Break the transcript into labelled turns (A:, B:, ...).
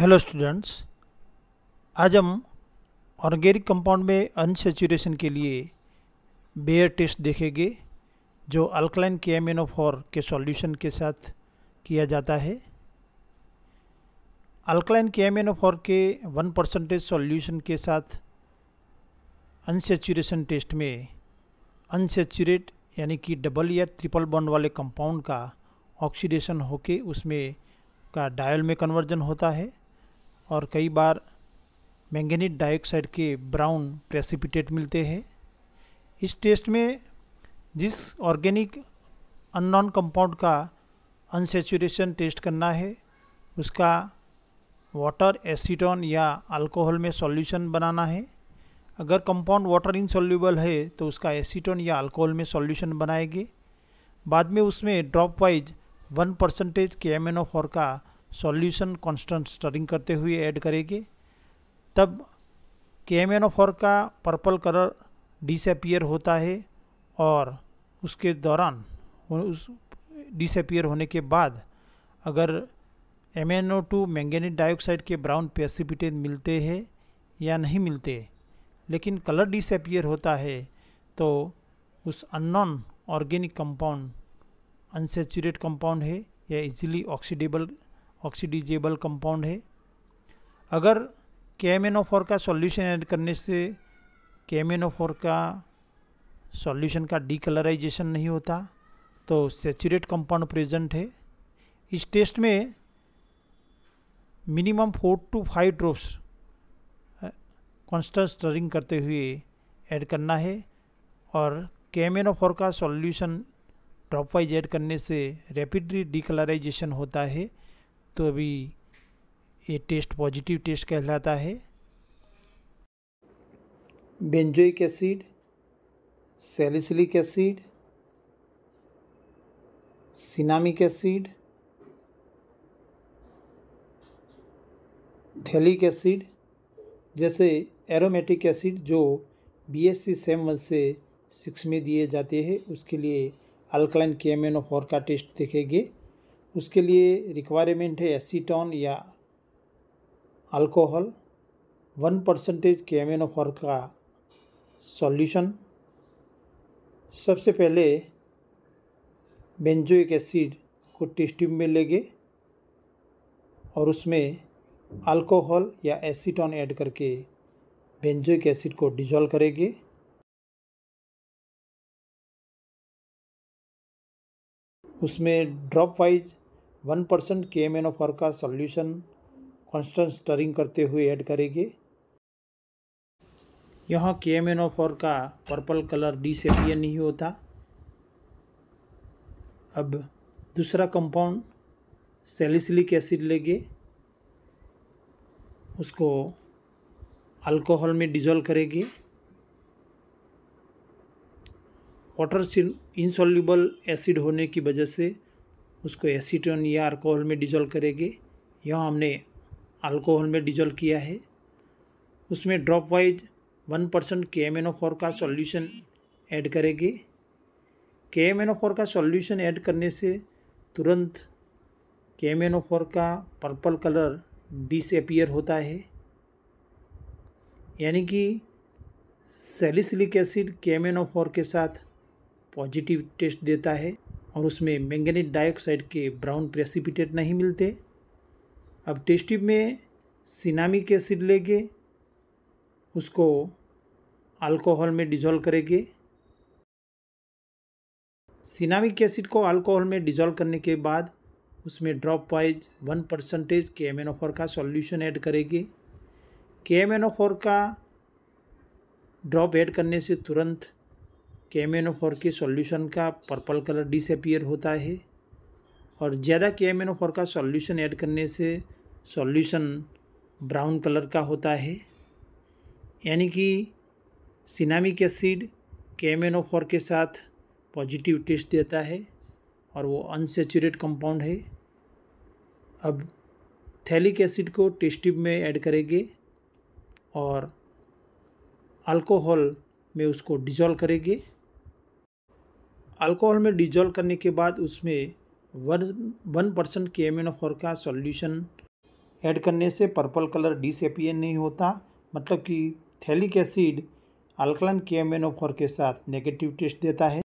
A: hello students आज हम organic compound में अनसेचुरेशन के लिए बेयर टेस्ट देखेंगे जो अल्कलाइन के एम के सॉल्यूशन के साथ किया जाता है अल्कलाइन के एम के वन परसेंटेज सॉल्यूशन के साथ अनसेचुरेशन टेस्ट में अनसेचुरेट यानी कि डबल या ट्रिपल बॉन्ड वाले कंपाउंड का ऑक्सीडेशन होके उसमें का डायल में कन्वर्जन होता है और कई बार मैंगनीट डाइऑक्साइड के ब्राउन प्रेसिपिटेट मिलते हैं इस टेस्ट में जिस ऑर्गेनिक अननोन कंपाउंड का अनसेचुरेशन टेस्ट करना है उसका वाटर एसीटोन या अल्कोहल में सॉल्यूशन बनाना है अगर कंपाउंड वाटर इनसॉल्यूबल है तो उसका एसीटोन या अल्कोहल में सॉल्यूशन बनाएंगे बाद में उसमें dropwise one percentage K M का सॉल्यूशन कांस्टेंट स्टरिंग करते हुए ऐड करेंगे तब के केमेनोफोर का पर्पल कलर डिसअपियर होता है और उसके दौरान उस डिसअपियर होने के बाद अगर M N O two manganese dioxide के ब्राउन पेसिपिटेट मिलते हैं या नहीं मिलते लेकिन कलर डिसअपियर होता है तो उस unknown organic compound unsaturate compound है या इजीली ऑक्सीडेबल ऑक्सीडिजेबल कंपाउंड है अगर के का सॉल्यूशन ऐड करने से के का सॉल्यूशन का डीकलराइजेशन नहीं होता तो सेचुरेट कंपाउंड प्रेजेंट है इस टेस्ट में minimum four two five drops constant stirring करते हुए ऐड करना है और के का सॉल्यूशन ड्रॉप वाइज ऐड करने से रैपिडली डीकलराइजेशन होता है तो अभी ये टेस्ट पॉजिटिव टेस्ट कहलाता है benzoic acid salicylic acid cinnamic acid phthalic acid जैसे एरोमेटिक एसिड जो B S C sem one से सिक्स में दिए जाते हैं उसके लिए alkaline K M N O four का टेस्ट देखेंगे उसके लिए रिक्वायरमेंट है एसीटोन या अल्कोहल वन परसेंटेज कैमेनोफॉर का सॉल्यूशन सबसे पहले बेंजोइक एसिड को टेस्ट्यूब में लेंगे और उसमें अल्कोहल या एसीटोन ऐड करके बेंजोइक एसिड को डिजॉल्व करेंगे उसमें dropwise one percent K M N of R का सॉल्यूशन कॉन्स्टेंट स्टरिंग करते हुए ऐड करेंगे यहाँ K M N of R का पर्पल कलर डी से भी नहीं होता अब दूसरा कंपाउंड सेलिसिलिक एसिड लेंगे उसको अल्कोहल में डिजोल्व करेंगे वाटर इनसॉल्युबल एसिड होने की वजह से उसको एसीटोन या अल्कोहल में डिजोल्व करेंगे यह हमने अल्कोहल में डिजोल्व किया है उसमें dropwise one percent K M N O four का सॉल्यूशन ऐड करेंगे K M N O four का सॉल्यूशन ऐड करने से तुरंत K M N O four का पर्पल कलर डिसअपियर होता है यानी कि salicylic acid K M N O four के साथ पॉजिटिव टेस्ट देता है और उसमें मैंगनेट डाइऑक्साइड के ब्राउन प्रेसिपिटेट नहीं मिलते अब टेस्टिव में सिनामिक एसिड लेंगे उसको अल्कोहल में डिजोल्व करेंगे सिनामिक एसिड को अल्कोहल में डिजोल्व करने के बाद उसमें dropwise one percentage K M का सॉल्यूशन ऐड करेंगे के एम का ड्रॉप ऐड करने से तुरंत के के सॉल्यूशन का पर्पल कलर डिसअपियर होता है और ज़्यादा के का सॉल्यूशन ऐड करने से सॉल्यूशन ब्राउन कलर का होता है यानी कि सिनामिक एसिड के के साथ पॉजिटिव टेस्ट देता है और वो अनसेचुरेट कंपाउंड है अब थैलिक एसिड को टेस्टिव में ऐड करेंगे और अल्कोहल में उसको डिजॉल्व करेंगे अल्कोहल में डिजोल्व करने के बाद उसमें one one percent K M N four का सॉल्यूशन ऐड करने से पर्पल कलर डिसपियर नहीं होता मतलब कि थैलिक एसिड अल्कलन के एम एन फोर के साथ नेगेटिव टेस्ट देता है